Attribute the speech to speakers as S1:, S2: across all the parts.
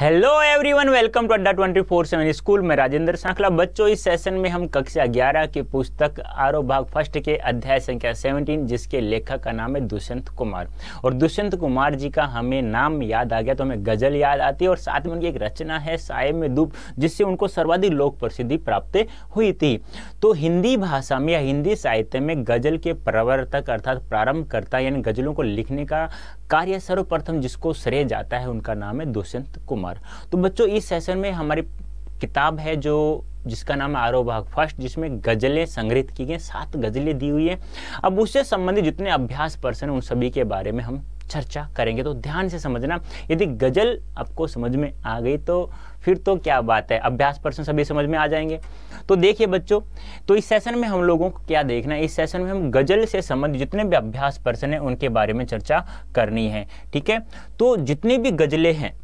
S1: hello everyone welcome to Adda twenty four seven school में राजेंद्र सांखला बच्चों इस सेशन में हम कक्षा 11 की पुस्तक आरो भाग फर्स्ट के अध्याय संख्या 17 जिसके लेखक का नाम है दुष्यंत कुमार और दुष्यंत कुमार जी का हमें नाम याद आ गया तो हमें गजल याद आती है और साथ में उनकी एक रचना है साय में दूप जिससे उनको सर्वाधिक लोक प्रसिद्धि प्राप्त हुई थी तो हिंदी भाषा में या हिंदी साहित्य में गजल के प्रवर्तक अर्थात प्रारंभकर्ता यानी गजलों को लिखने का कार्य सर्वप्रथम जिसको श्रेय जाता है उनका नाम है दुष्यंत कुमार कुमार तो बच्चों इस सेशन में हमारी किताब है जो जिसका नाम है आरो भाग फर्स्ट जिसमें गज़लें संग्रहित की गई सात गज़लें दी हुई हैं अब उससे संबंधित जितने अभ्यास पर्सन हैं उन सभी के बारे में हम चर्चा करेंगे तो ध्यान से समझना यदि गज़ल आपको समझ में आ गई तो फिर तो क्या बात है अभ्यास पर्सन सभी समझ में आ जाएंगे तो देखिए बच्चों तो इस सेशन में हम लोगों को क्या देखना है इस सेशन में हम गज़ल से संबंधित जितने भी अभ्यास पर्सन हैं उनके बारे में चर्चा करनी है ठीक है तो जितनी भी गज़लें हैं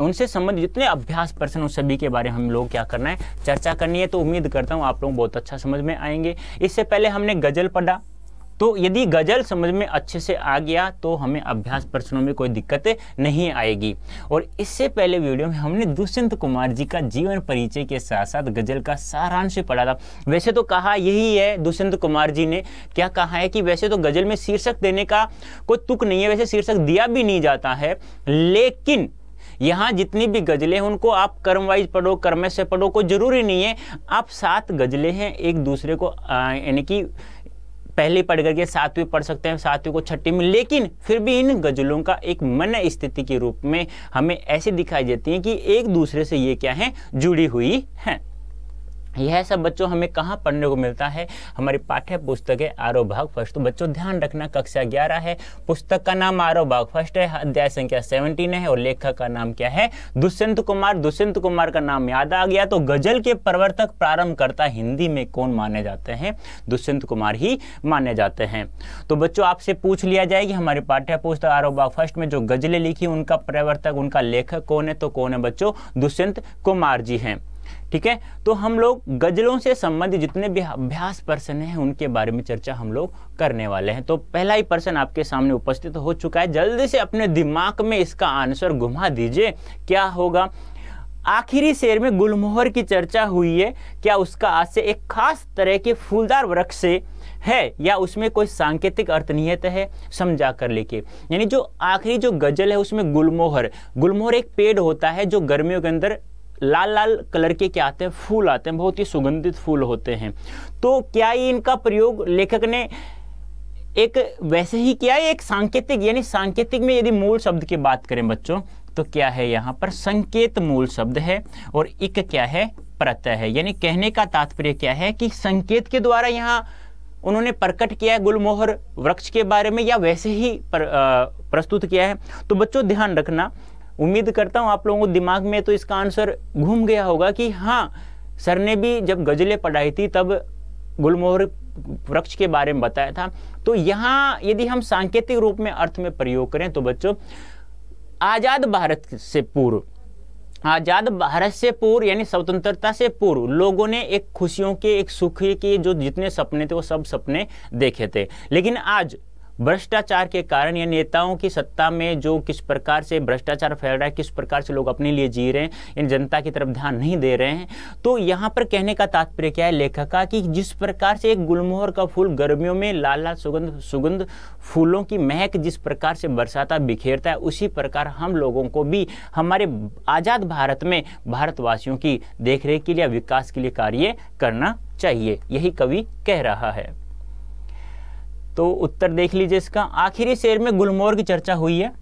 S1: उनसे संबंधित जितने अभ्यास प्रश्न उन सभी के बारे में हम लोग क्या करना है चर्चा करनी है तो उम्मीद करता हूँ आप लोग बहुत अच्छा समझ में आएंगे इससे पहले हमने गजल पढ़ा तो यदि गजल समझ में अच्छे से आ गया तो हमें अभ्यास प्रश्नों में कोई दिक्कत नहीं आएगी और इससे पहले वीडियो में हमने दुष्यंत कुमार जी का जीवन परिचय के साथ साथ गजल का सारांश पढ़ा था वैसे तो कहा यही है दुष्यंत कुमार जी ने क्या कहा है कि वैसे तो गजल में शीर्षक देने का कोई तुक नहीं है वैसे शीर्षक दिया भी नहीं जाता है लेकिन यहाँ जितनी भी गज़लें हैं उनको आप कर्म वाइज पढ़ो कर्म से पढ़ो कोई ज़रूरी नहीं है आप सात गज़लें हैं एक दूसरे को यानी कि पहले पढ़ करके सातवीं पढ़ सकते हैं सातवीं को छठी में लेकिन फिर भी इन गज़लों का एक मन स्थिति के रूप में हमें ऐसे दिखाई देती हैं कि एक दूसरे से ये क्या है जुड़ी हुई हैं यह सब बच्चों हमें कहाँ पढ़ने को मिलता है हमारी पाठ्य पुस्तक है आरो भाग फर्स्ट तो बच्चों ध्यान रखना कक्षा ग्यारह है पुस्तक का नाम आरो भाग फर्स्ट है अध्याय संख्या सेवनटीन है और लेखक का नाम क्या है दुष्यंत कुमार दुष्यंत कुमार का नाम याद आ गया तो गजल के प्रवर्तक प्रारंभ करता हिंदी में कौन माने जाते हैं दुष्यंत कुमार ही माने जाते हैं तो बच्चों आपसे पूछ लिया जाए कि हमारी पाठ्य पुस्तक आरो भाग फर्स्ट में जो गजलें लिखी उनका प्रवर्तक उनका लेखक कौन है तो कौन है बच्चों दुष्यंत कुमार जी हैं ठीक है तो हम लोग गज़लों से संबंधित जितने भी अभ्यास पर्सन हैं उनके बारे में चर्चा हम लोग करने वाले हैं तो पहला ही पर्सन आपके सामने उपस्थित हो चुका है जल्दी से अपने दिमाग में इसका आंसर घुमा दीजिए क्या होगा आखिरी शेर में गुलमोहर की चर्चा हुई है क्या उसका आज एक खास तरह के फूलदार वृक्ष से है या उसमें कोई सांकेतिक अर्थ निहित है समझा कर लेके यानी जो आखिरी जो गजल है उसमें गुलमोहर गुलमोहर एक पेड़ होता है जो गर्मियों के अंदर लाल लाल कलर के क्या आते हैं फूल आते हैं बहुत ही सुगंधित फूल होते हैं तो क्या ही इनका प्रयोग लेखक ने एक वैसे ही किया है एक सांकेतिक यानी सांकेतिक में यदि मूल शब्द की बात करें बच्चों तो क्या है यहाँ पर संकेत मूल शब्द है और इक क्या है प्रत्यय है यानी कहने का तात्पर्य क्या है कि संकेत के द्वारा यहाँ उन्होंने प्रकट किया है गुलमोहर वृक्ष के बारे में या वैसे ही प्रस्तुत किया है तो बच्चों ध्यान रखना उम्मीद करता हूँ आप लोगों को दिमाग में तो इसका आंसर घूम गया होगा कि हाँ सर ने भी जब गज़लें पढ़ाई थी तब गुलमोहर वृक्ष के बारे में बताया था तो यहाँ यदि हम सांकेतिक रूप में अर्थ में प्रयोग करें तो बच्चों आज़ाद भारत से पूर्व आज़ाद भारत से पूर्व यानी स्वतंत्रता से पूर्व लोगों ने एक खुशियों के एक सुख के जो जितने सपने थे वो सब सपने देखे थे लेकिन आज भ्रष्टाचार के कारण या नेताओं की सत्ता में जो किस प्रकार से भ्रष्टाचार फैल रहा है किस प्रकार से लोग अपने लिए जी रहे हैं इन जनता की तरफ ध्यान नहीं दे रहे हैं तो यहाँ पर कहने का तात्पर्य क्या है लेखक का कि जिस प्रकार से एक गुलमोहर का फूल गर्मियों में लाल लाल सुगंध सुगंध फूलों की महक जिस प्रकार से बरसाता बिखेरता है उसी प्रकार हम लोगों को भी हमारे आज़ाद भारत में भारतवासियों की देखरेख के लिए विकास के लिए कार्य करना चाहिए यही कवि कह रहा है तो उत्तर देख लीजिए इसका आखिरी शेर में गुलमोहर की चर्चा हुई है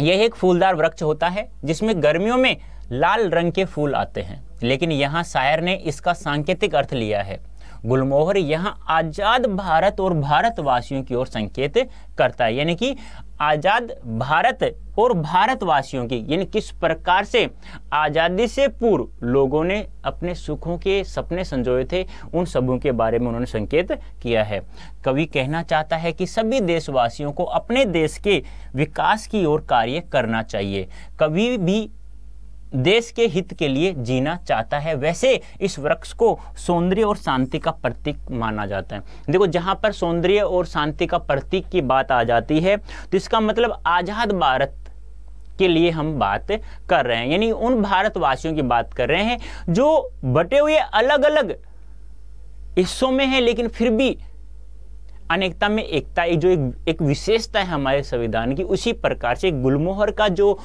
S1: यह एक फूलदार वृक्ष होता है जिसमें गर्मियों में लाल रंग के फूल आते हैं लेकिन यहाँ शायर ने इसका सांकेतिक अर्थ लिया है गुलमोहर यहाँ आज़ाद भारत और भारतवासियों की ओर संकेत करता है यानी कि आज़ाद भारत और भारतवासियों की यानी किस प्रकार से आज़ादी से पूर्व लोगों ने अपने सुखों के सपने संजोए थे उन सबों के बारे में उन्होंने संकेत किया है कवि कहना चाहता है कि सभी देशवासियों को अपने देश के विकास की ओर कार्य करना चाहिए कवि भी देश के हित के लिए जीना चाहता है वैसे इस वृक्ष को सौंदर्य और शांति का प्रतीक माना जाता है देखो जहाँ पर सौंदर्य और शांति का प्रतीक की बात आ जाती है तो इसका मतलब आज़ाद भारत के लिए हम बात कर रहे हैं यानी उन भारतवासियों की बात कर रहे हैं जो बटे हुए अलग अलग हिस्सों में है लेकिन फिर भी अनेकता में एकता एक जो एक, एक विशेषता है हमारे संविधान की उसी प्रकार से गुलमोहर का जो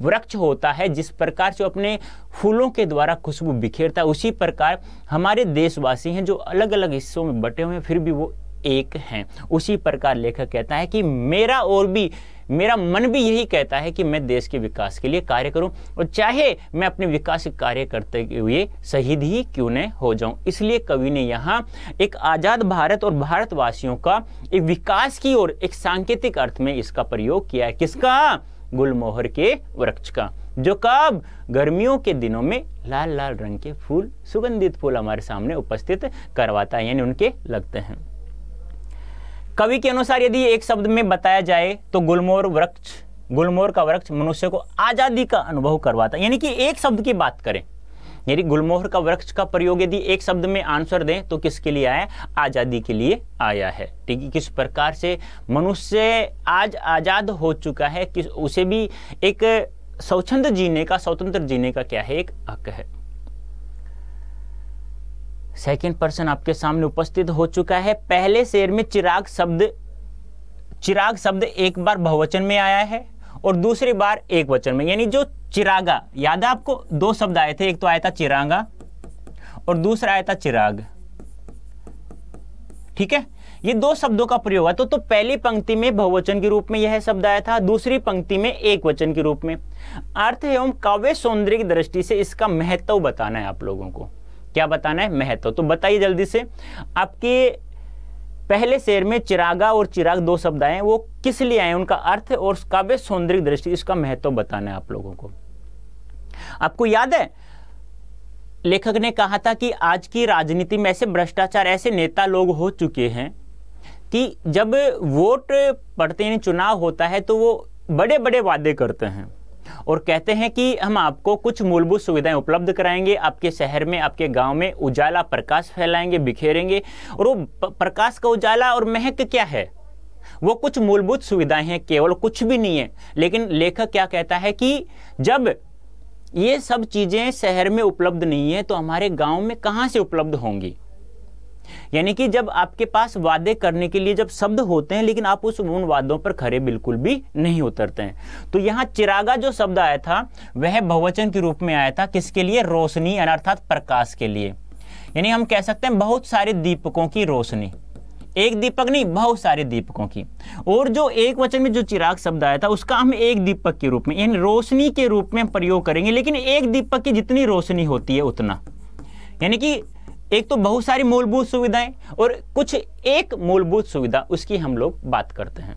S1: वृक्ष होता है जिस प्रकार से अपने फूलों के द्वारा खुशबू बिखेरता है उसी प्रकार हमारे देशवासी हैं जो अलग अलग हिस्सों में बटे हुए हैं फिर भी वो एक हैं उसी प्रकार लेखक कहता है कि मेरा और भी मेरा मन भी यही कहता है कि मैं देश के विकास के लिए कार्य करूं और चाहे मैं अपने विकास कार्य करते हुए शहीद ही क्यों न हो जाऊं इसलिए कवि ने यहाँ एक आज़ाद भारत और भारतवासियों का एक विकास की ओर एक सांकेतिक अर्थ में इसका प्रयोग किया है किसका गुलमोहर के वृक्ष का जो कब गर्मियों के दिनों में लाल लाल रंग के फूल सुगंधित फूल हमारे सामने उपस्थित करवाता है यानी उनके लगते हैं कवि के अनुसार यदि एक शब्द में बताया जाए तो गुलमोहर वृक्ष गुलमोहर का वृक्ष मनुष्य को आज़ादी का अनुभव करवाता है यानी कि एक शब्द की बात करें यदि गुलमोहर का वृक्ष का प्रयोग यदि एक शब्द में आंसर दें तो किसके लिए आया आज़ादी के लिए आया है ठीक है किस प्रकार से मनुष्य आज आज़ाद हो चुका है किस उसे भी एक स्वच्छंद जीने का स्वतंत्र जीने का क्या है एक हक है सेकेंड पर्सन आपके सामने उपस्थित हो चुका है पहले शेर में चिराग शब्द चिराग शब्द एक बार बहुवचन में आया है और दूसरी बार एक वचन में यानी जो चिरागा याद है आपको दो शब्द आए थे एक तो आया था चिरागा और दूसरा आया था चिराग ठीक है ये दो शब्दों का प्रयोग है तो, तो पहली पंक्ति में बहुवचन के रूप में यह शब्द आया था दूसरी पंक्ति में एक वचन के रूप में अर्थ एवं काव्य सौंदर्य की दृष्टि से इसका महत्व बताना है आप लोगों को क्या बताना है महत्व तो बताइए जल्दी से आपके पहले शेर में चिरागा और चिराग दो शब्द आए वो किस लिए आए उनका अर्थ और काव्य सौंदर्य दृष्टि इसका महत्व बताना है आप लोगों को आपको याद है लेखक ने कहा था कि आज की राजनीति में ऐसे भ्रष्टाचार ऐसे नेता लोग हो चुके हैं कि जब वोट पड़ते हैं चुनाव होता है तो वो बड़े बड़े वादे करते हैं और कहते हैं कि हम आपको कुछ मूलभूत सुविधाएं उपलब्ध कराएंगे आपके शहर में आपके गांव में उजाला प्रकाश फैलाएंगे बिखेरेंगे और वो प्रकाश का उजाला और महक क्या है वो कुछ मूलभूत सुविधाएं हैं केवल कुछ भी नहीं है लेकिन लेखक क्या कहता है कि जब ये सब चीज़ें शहर में उपलब्ध नहीं है तो हमारे गांव में कहाँ से उपलब्ध होंगी यानी कि जब आपके पास वादे करने के लिए जब शब्द होते हैं लेकिन आप उस उन वादों पर खड़े बिल्कुल भी नहीं उतरते हैं तो यहाँ चिरागा जो शब्द आया था वह बहुवचन के रूप में आया था किसके लिए रोशनी अर्थात प्रकाश के लिए यानी हम कह सकते हैं बहुत सारे दीपकों की रोशनी एक दीपक नहीं बहुत सारे दीपकों की और जो एक वचन में जो चिराग शब्द आया था उसका हम एक दीपक के रूप में यानी रोशनी के रूप में प्रयोग करेंगे लेकिन एक दीपक की जितनी रोशनी होती है उतना यानी कि एक तो बहुत सारी मूलभूत सुविधाएं और कुछ एक मूलभूत सुविधा उसकी हम लोग बात करते हैं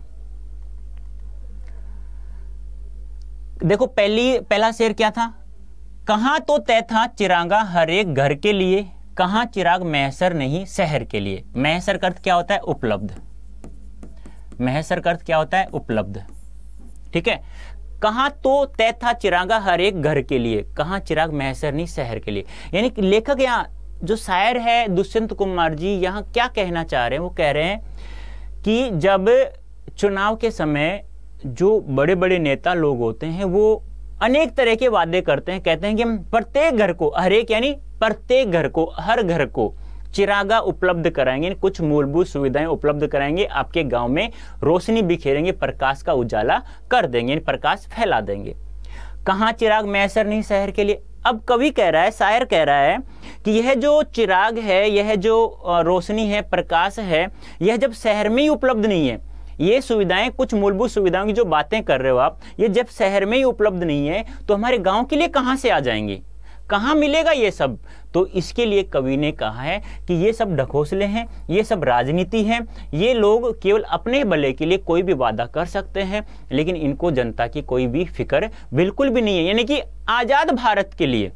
S1: देखो पहली पहला शेर क्या था कहां तो तय था चिरागा हर एक घर के लिए कहां चिराग मैसर नहीं शहर के लिए मैसर का अर्थ क्या होता है उपलब्ध मैसर का अर्थ क्या होता है उपलब्ध ठीक है कहां तो तय था चिरागा हर एक घर के लिए कहां चिराग मैसर नहीं शहर के लिए यानी लेखक यहां जो शायर है दुष्यंत कुमार जी यहाँ क्या कहना चाह रहे हैं वो कह रहे हैं कि जब चुनाव के समय जो बड़े बड़े नेता लोग होते हैं वो अनेक तरह के वादे करते हैं कहते हैं कि हम प्रत्येक घर को हर एक यानी प्रत्येक घर को हर घर को चिरागा उपलब्ध कराएंगे कुछ मूलभूत सुविधाएं उपलब्ध कराएंगे आपके गांव में रोशनी बिखेरेंगे प्रकाश का उजाला कर देंगे प्रकाश फैला देंगे कहाँ चिराग मैसर नहीं शहर के लिए अब कवि कह रहा है शायर कह रहा है कि यह जो चिराग है यह जो रोशनी है प्रकाश है यह जब शहर में ही उपलब्ध नहीं है ये सुविधाएं कुछ मूलभूत सुविधाओं की जो बातें कर रहे हो आप ये जब शहर में ही उपलब्ध नहीं है तो हमारे गांव के लिए कहाँ से आ जाएंगी कहाँ मिलेगा ये सब तो इसके लिए कवि ने कहा है कि ये सब ढकोसले हैं ये सब राजनीति है ये लोग केवल अपने भले के लिए कोई भी वादा कर सकते हैं लेकिन इनको जनता की कोई भी फिक्र बिल्कुल भी नहीं है यानी कि आज़ाद भारत के लिए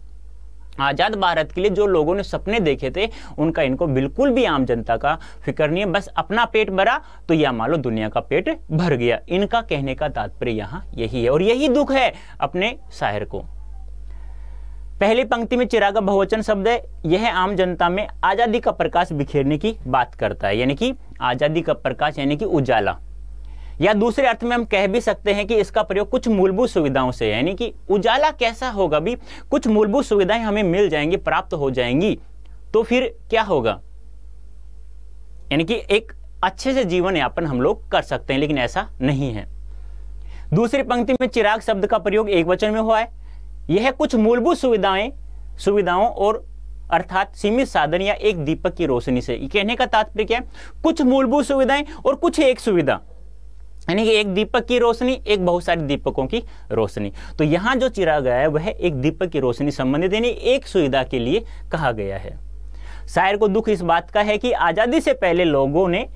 S1: आज़ाद भारत के लिए जो लोगों ने सपने देखे थे उनका इनको बिल्कुल भी आम जनता का फिक्र नहीं है बस अपना पेट भरा तो यह मान लो दुनिया का पेट भर गया इनका कहने का तात्पर्य यहाँ यही है और यही दुख है अपने शायर को पहली पंक्ति में चिराग बहुवचन शब्द है यह आम जनता में आज़ादी का प्रकाश बिखेरने की बात करता है यानी कि आज़ादी का प्रकाश यानी कि उजाला या दूसरे अर्थ में हम कह भी सकते हैं कि इसका प्रयोग कुछ मूलभूत सुविधाओं से यानी कि उजाला कैसा होगा भी कुछ मूलभूत सुविधाएं हमें मिल जाएंगी प्राप्त हो जाएंगी तो फिर क्या होगा यानी कि एक अच्छे से जीवन यापन हम लोग कर सकते हैं लेकिन ऐसा नहीं है दूसरी पंक्ति में चिराग शब्द का प्रयोग एक वचन में हुआ है यह कुछ मूलभूत सुविधाएं सुविधाओं और अर्थात सीमित साधन या एक दीपक की रोशनी से कहने का तात्पर्य क्या है कुछ मूलभूत सुविधाएं और कुछ एक सुविधा यानी कि एक दीपक की रोशनी एक बहुत सारे दीपकों की रोशनी तो यहां जो चिरा गया है वह एक दीपक की रोशनी संबंधित यानी एक सुविधा के लिए कहा गया है शायर को दुख इस बात का है कि आज़ादी से पहले लोगों ने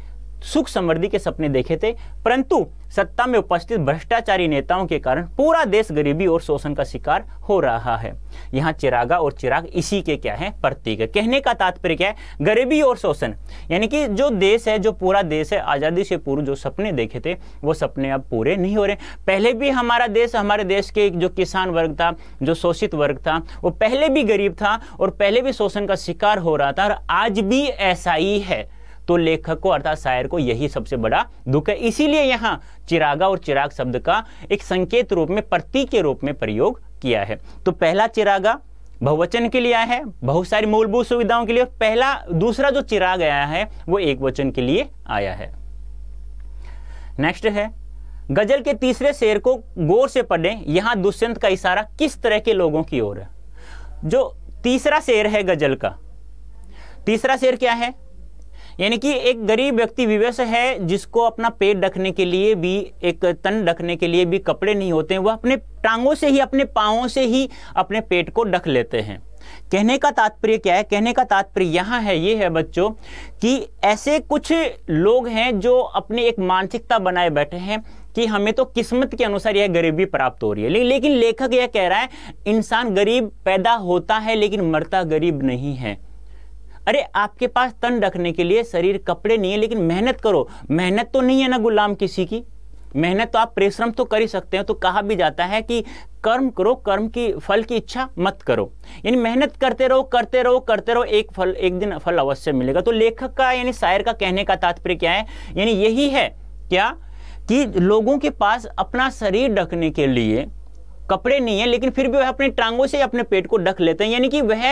S1: सुख समृद्धि के सपने देखे थे परंतु सत्ता में उपस्थित भ्रष्टाचारी नेताओं के कारण पूरा देश गरीबी और शोषण का शिकार हो रहा है यहाँ चिरागा और चिराग इसी के क्या है प्रतीक है कहने का तात्पर्य क्या है गरीबी और शोषण यानी कि जो देश है जो पूरा देश है आज़ादी से पूर्व जो सपने देखे थे वो सपने अब पूरे नहीं हो रहे पहले भी हमारा देश हमारे देश के जो किसान वर्ग था जो शोषित वर्ग था वो पहले भी गरीब था और पहले भी शोषण का शिकार हो रहा था और आज भी ऐसा ही है तो लेखक को अर्थात शायर को यही सबसे बड़ा दुख है इसीलिए यहाँ चिरागा और चिराग शब्द का एक संकेत रूप में प्रतीक के रूप में प्रयोग किया है तो पहला चिरागा बहुवचन के लिए आया है बहुत सारी मूलभूत सुविधाओं के लिए पहला दूसरा जो चिराग आया है वो एक वचन के लिए आया है नेक्स्ट है गजल के तीसरे शेर को गौर से पढ़ें यहां दुष्यंत का इशारा किस तरह के लोगों की ओर है जो तीसरा शेर है गजल का तीसरा शेर क्या है यानी कि एक गरीब व्यक्ति विवश है जिसको अपना पेट ढकने के लिए भी एक तन ढकने के लिए भी कपड़े नहीं होते हैं वह अपने टांगों से ही अपने पाओं से ही अपने पेट को ढक लेते हैं कहने का तात्पर्य क्या है कहने का तात्पर्य यहाँ है ये है बच्चों कि ऐसे कुछ लोग हैं जो अपनी एक मानसिकता बनाए बैठे हैं कि हमें तो किस्मत के अनुसार यह गरीबी प्राप्त हो रही है ले, लेकिन लेखक यह कह रहा है इंसान गरीब पैदा होता है लेकिन मरता गरीब नहीं है अरे आपके पास तन रखने के लिए शरीर कपड़े नहीं है लेकिन मेहनत करो मेहनत तो नहीं है ना गुलाम किसी की मेहनत तो आप परिश्रम तो कर ही सकते हैं तो कहा भी जाता है कि कर्म करो कर्म की फल की इच्छा मत करो यानी मेहनत करते रहो करते रहो करते रहो एक फल एक दिन फल अवश्य मिलेगा तो लेखक का यानी शायर का कहने का तात्पर्य क्या है यानी यही है क्या कि लोगों के पास अपना शरीर ढकने के लिए कपड़े नहीं है लेकिन फिर भी वह अपने टांगों से अपने पेट को ढक लेते हैं यानी कि वह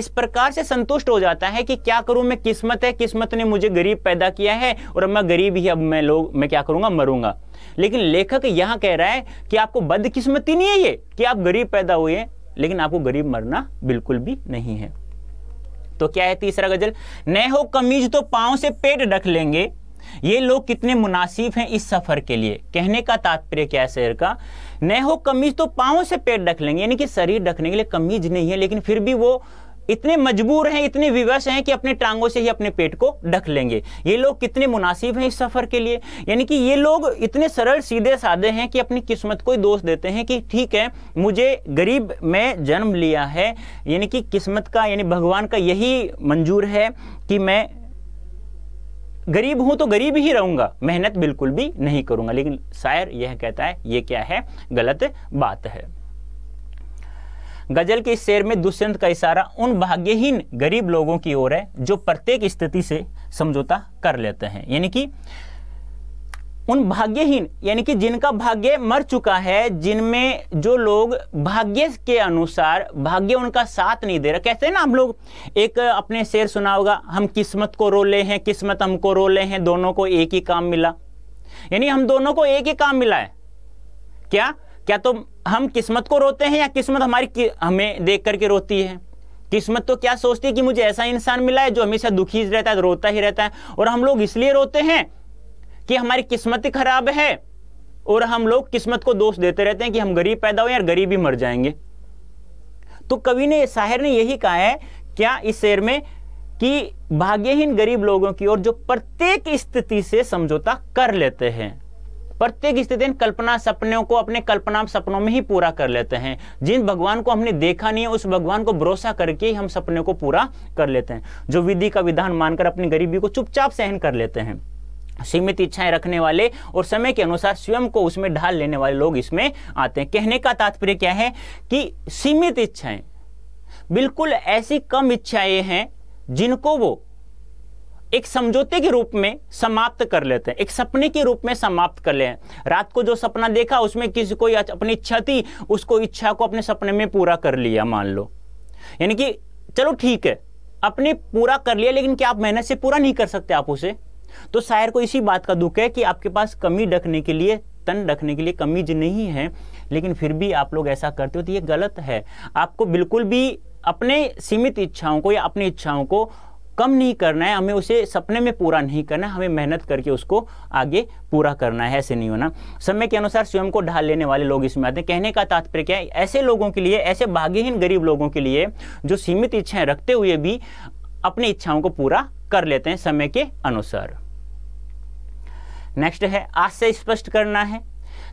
S1: इस प्रकार से संतुष्ट हो जाता है कि क्या करूं मैं किस्मत है किस्मत ने मुझे गरीब पैदा किया है और अब मैं गरीब ही अब मैं लोग मैं क्या करूंगा मरूंगा लेकिन लेखक यहाँ कह रहा है कि आपको बदकिस्मती नहीं है ये कि आप गरीब पैदा हुए हैं लेकिन आपको गरीब मरना बिल्कुल भी नहीं है तो क्या है तीसरा गजल न हो कमीज तो पाओ से पेट ढक लेंगे ये लोग कितने मुनासिब हैं इस सफर के लिए कहने का तात्पर्य क्या है शेर का न हो कमीज तो पाँव से पेट ढक लेंगे यानी कि शरीर ढकने के लिए कमीज नहीं है लेकिन फिर भी वो इतने मजबूर हैं इतने विवश हैं कि अपने टांगों से ही अपने पेट को ढक लेंगे ये लोग कितने मुनासिब हैं इस सफ़र के लिए यानी कि ये लोग इतने सरल सीधे साधे हैं कि अपनी किस्मत को ही दोष देते हैं कि ठीक है मुझे गरीब में जन्म लिया है यानी कि किस्मत का यानी भगवान का यही मंजूर है कि मैं गरीब हूं तो गरीब ही रहूंगा मेहनत बिल्कुल भी नहीं करूंगा लेकिन शायर यह कहता है यह क्या है गलत बात है गजल के इस शेर में दुष्यंत का इशारा उन भाग्यहीन गरीब लोगों की ओर है जो प्रत्येक स्थिति से समझौता कर लेते हैं यानी कि उन भाग्यहीन यानी कि जिनका भाग्य मर चुका है जिनमें जो लोग भाग्य के अनुसार भाग्य उनका साथ नहीं दे रहा कहते हैं ना हम लोग एक अपने शेर सुना होगा हम किस्मत को रोले हैं किस्मत हमको रोले हैं दोनों को एक ही काम मिला यानी हम दोनों को एक ही काम मिला है क्या क्या तो हम किस्मत को रोते हैं या किस्मत हमारी कि, हमें देख करके रोती है किस्मत तो क्या सोचती है कि मुझे ऐसा इंसान मिला है जो हमेशा दुखी रहता है रोता ही रहता है और हम लोग इसलिए रोते हैं कि हमारी किस्मत ही खराब है और हम लोग किस्मत को दोष देते रहते हैं कि हम गरीब पैदा हुए यार गरीब ही मर जाएंगे तो कवि ने शाहिर ने यही कहा है क्या इस शेर में कि भाग्यहीन गरीब लोगों की ओर जो प्रत्येक स्थिति से समझौता कर लेते हैं प्रत्येक स्थिति कल्पना सपनों को अपने कल्पना सपनों में ही पूरा कर लेते हैं जिन भगवान को हमने देखा नहीं है उस भगवान को भरोसा करके ही हम सपने को पूरा कर लेते हैं जो विधि का विधान मानकर अपनी गरीबी को चुपचाप सहन कर लेते हैं सीमित इच्छाएं रखने वाले और समय के अनुसार स्वयं को उसमें ढाल लेने वाले लोग इसमें आते हैं कहने का तात्पर्य क्या है कि सीमित इच्छाएं बिल्कुल ऐसी कम इच्छाएं हैं जिनको वो एक समझौते के रूप में समाप्त कर लेते हैं एक सपने के रूप में समाप्त कर ले रात को जो सपना देखा उसमें किसी को अपनी इच्छा थी उसको इच्छा को अपने सपने में पूरा कर लिया मान लो यानी कि चलो ठीक है अपने पूरा कर लिया लेकिन क्या आप मेहनत से पूरा नहीं कर सकते आप उसे तो शायर को इसी बात का दुख है कि आपके पास कमी रखने के लिए तन रखने के लिए कमीज नहीं है लेकिन फिर भी आप लोग ऐसा करते हो तो ये गलत है आपको बिल्कुल भी अपने सीमित इच्छाओं को या अपनी इच्छाओं को कम नहीं करना है हमें उसे सपने में पूरा नहीं करना हमें मेहनत करके उसको आगे पूरा करना है ऐसे नहीं होना समय के अनुसार स्वयं को ढाल लेने वाले लोग इसमें आते हैं कहने का तात्पर्य क्या है ऐसे लोगों के लिए ऐसे भाग्यहीन गरीब लोगों के लिए जो सीमित इच्छाएं रखते हुए भी अपनी इच्छाओं को पूरा कर लेते हैं समय के अनुसार नेक्स्ट है आज से स्पष्ट करना है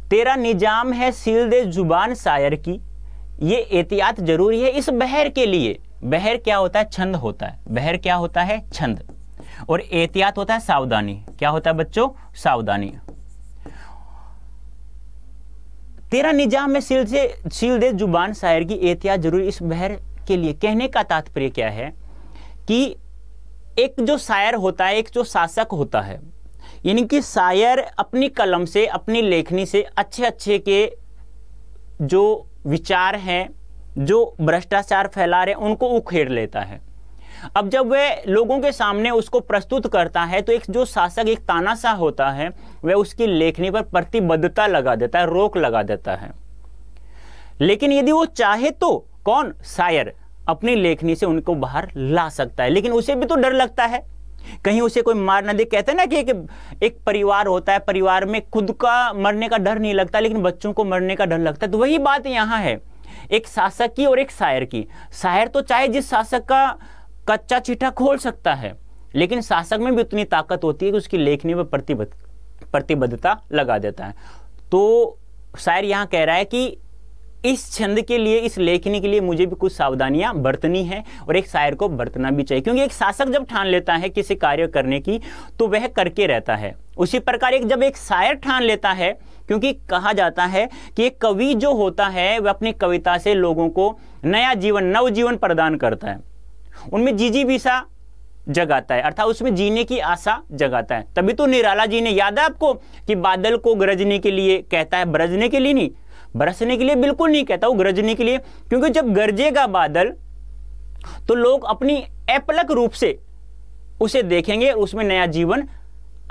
S1: तेरा निजाम है दे जुबान शायर की ये एहतियात जरूरी है इस बहर के लिए बहर क्या होता है छंद होता है बहर क्या होता है छंद और एहतियात होता है सावधानी क्या होता है बच्चों सावधानी तेरा निजाम में सील से सील दे जुबान शायर की एहतियात जरूरी इस बहर के लिए कहने का तात्पर्य क्या है कि एक जो शायर होता है एक जो शासक होता है यानी कि शायर अपनी कलम से अपनी लेखनी से अच्छे अच्छे के जो विचार हैं जो भ्रष्टाचार फैला रहे उनको उखेड़ लेता है अब जब वह लोगों के सामने उसको प्रस्तुत करता है तो एक जो शासक एक तानाशाह होता है वह उसकी लेखनी पर प्रतिबद्धता लगा देता है रोक लगा देता है लेकिन यदि वो चाहे तो कौन शायर अपनी लेखनी से उनको बाहर ला सकता है लेकिन उसे भी तो डर लगता है कहीं उसे कोई मार ना दे कहते ना कि एक, एक परिवार होता है परिवार में खुद का मरने का डर नहीं लगता लेकिन बच्चों को मरने का डर लगता है तो वही बात यहाँ है एक शासक की और एक शायर की शायर तो चाहे जिस शासक का कच्चा चिट्ठा खोल सकता है लेकिन शासक में भी उतनी ताकत होती है कि उसकी लेखनी पर प्रतिबद्ध प्रतिबद्धता लगा देता है तो शायर यहाँ कह रहा है कि इस छंद के लिए इस लेखनी के लिए मुझे भी कुछ सावधानियां बरतनी है और एक शायर को बरतना भी चाहिए क्योंकि एक शासक जब ठान लेता है किसी कार्य करने की तो वह करके रहता है उसी प्रकार एक जब एक शायर ठान लेता है क्योंकि कहा जाता है कि एक कवि जो होता है वह अपनी कविता से लोगों को नया जीवन नवजीवन प्रदान करता है उनमें विशा जगाता है अर्थात उसमें जीने की आशा जगाता है तभी तो निराला जी ने याद है आपको कि बादल को गरजने के लिए कहता है ब्रजने के लिए नहीं बरसने के लिए बिल्कुल नहीं कहता हूं गरजने के लिए क्योंकि जब गरजेगा बादल तो लोग अपनी एपलक रूप से उसे देखेंगे और उसमें नया जीवन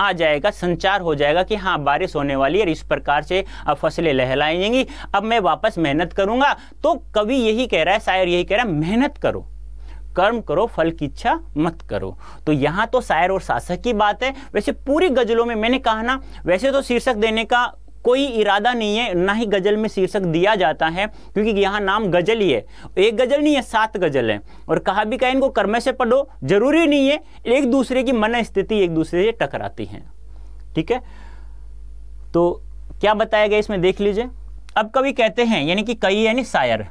S1: आ जाएगा संचार हो जाएगा कि हाँ बारिश होने वाली है इस प्रकार से अब फसलें लहलाएंगी अब मैं वापस मेहनत करूंगा तो कवि यही कह रहा है शायर यही कह रहा है मेहनत करो कर्म करो फल की इच्छा मत करो तो यहां तो शायर और शासक की बात है वैसे पूरी गजलों में मैंने कहा ना वैसे तो शीर्षक देने का कोई इरादा नहीं है ना ही गज़ल में शीर्षक दिया जाता है क्योंकि यहाँ नाम गज़ल ही है एक गज़ल नहीं है सात गज़ल है और कहा भी कहा इनको कर्मे से पढ़ो जरूरी नहीं है एक दूसरे की मन स्थिति एक दूसरे से टकराती है ठीक है तो क्या बताया गया इसमें देख लीजिए अब कवि कहते हैं यानी कि कई यानी शायर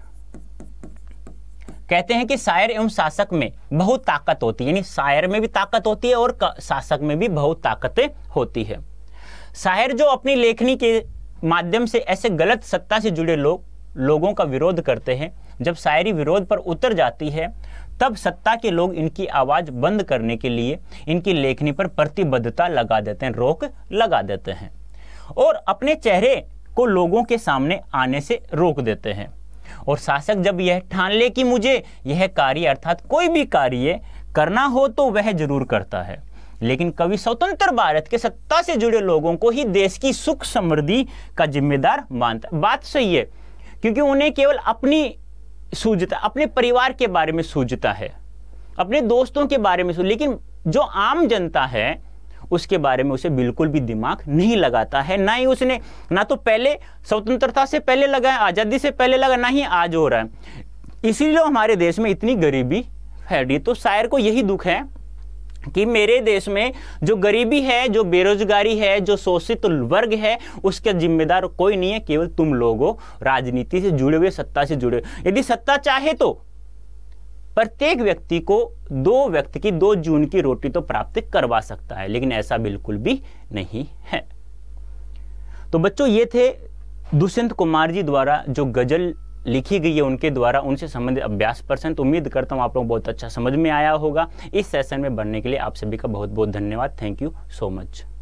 S1: कहते हैं कि शायर एवं शासक में बहुत ताकत होती है यानी शायर में भी ताकत होती है और शासक में भी बहुत ताकतें होती है शायर जो अपनी लेखनी के माध्यम से ऐसे गलत सत्ता से जुड़े लोग लोगों का विरोध करते हैं जब शायरी विरोध पर उतर जाती है तब सत्ता के लोग इनकी आवाज़ बंद करने के लिए इनकी लेखनी पर प्रतिबद्धता लगा देते हैं रोक लगा देते हैं और अपने चेहरे को लोगों के सामने आने से रोक देते हैं और शासक जब यह ठान ले कि मुझे यह कार्य अर्थात कोई भी कार्य करना हो तो वह जरूर करता है लेकिन कभी स्वतंत्र भारत के सत्ता से जुड़े लोगों को ही देश की सुख समृद्धि का जिम्मेदार मानता बात सही है क्योंकि उन्हें केवल अपनी सूझता अपने परिवार के बारे में सूझता है अपने दोस्तों के बारे में लेकिन जो आम जनता है उसके बारे में उसे बिल्कुल भी दिमाग नहीं लगाता है ना ही उसने ना तो पहले स्वतंत्रता से पहले लगा है आज़ादी से पहले लगा ना ही आज हो रहा है इसीलिए हमारे देश में इतनी गरीबी है तो शायर को यही दुख है कि मेरे देश में जो गरीबी है जो बेरोजगारी है जो शोषित वर्ग है उसके जिम्मेदार कोई नहीं है केवल तुम लोगों राजनीति से जुड़े हुए सत्ता से जुड़े यदि सत्ता चाहे तो प्रत्येक व्यक्ति को दो व्यक्ति की दो जून की रोटी तो प्राप्त करवा सकता है लेकिन ऐसा बिल्कुल भी नहीं है तो बच्चों ये थे दुष्यंत कुमार जी द्वारा जो गजल लिखी गई है उनके द्वारा उनसे संबंधित अभ्यास प्रश्न तो उम्मीद करता हूँ आप लोग बहुत अच्छा समझ में आया होगा इस सेशन में बनने के लिए आप सभी का बहुत बहुत धन्यवाद थैंक यू सो मच